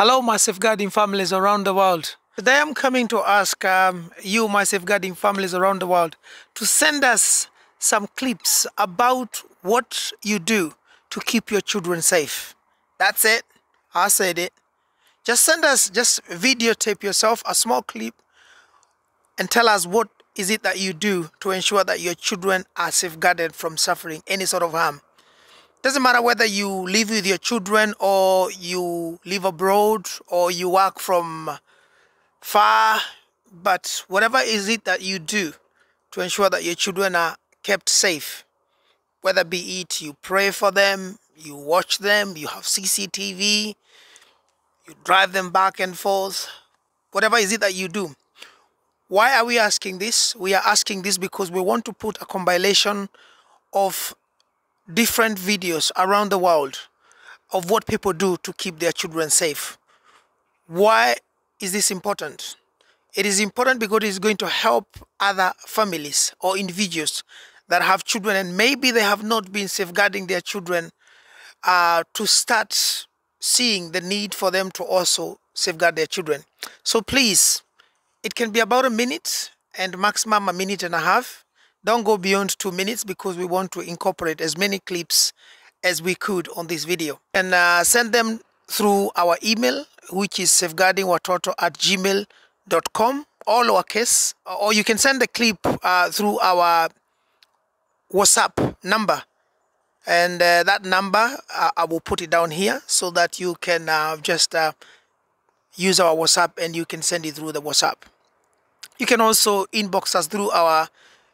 Hello, my safeguarding families around the world. Today I'm coming to ask um, you, my safeguarding families around the world, to send us some clips about what you do to keep your children safe. That's it. I said it. Just send us, just videotape yourself a small clip and tell us what is it that you do to ensure that your children are safeguarded from suffering any sort of harm. Doesn't matter whether you live with your children or you live abroad or you work from far, but whatever is it that you do to ensure that your children are kept safe, whether be it you pray for them, you watch them, you have CCTV, you drive them back and forth, whatever is it that you do. Why are we asking this? We are asking this because we want to put a compilation of different videos around the world of what people do to keep their children safe. Why is this important? It is important because it's going to help other families or individuals that have children and maybe they have not been safeguarding their children uh, to start seeing the need for them to also safeguard their children. So please, it can be about a minute and maximum a minute and a half. Don't go beyond two minutes because we want to incorporate as many clips as we could on this video. And uh, send them through our email, which is safeguardingwatoto at gmail.com, all our case, Or you can send the clip uh, through our WhatsApp number. And uh, that number, uh, I will put it down here so that you can uh, just uh, use our WhatsApp and you can send it through the WhatsApp. You can also inbox us through our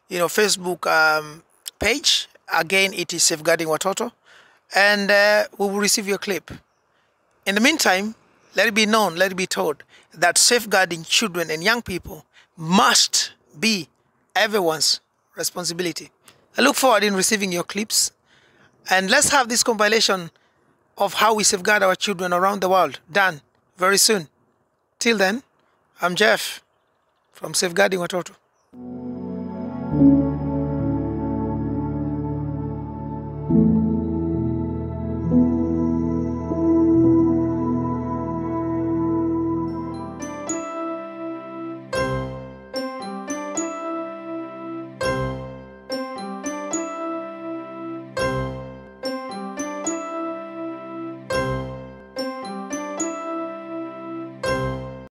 you know Facebook um, page. Again, it is safeguarding Watoto, and uh, we will receive your clip. In the meantime, let it be known, let it be told that safeguarding children and young people must be everyone's responsibility. I look forward in receiving your clips, and let's have this compilation of how we safeguard our children around the world done very soon. Till then, I'm Jeff from Safeguarding Watoto.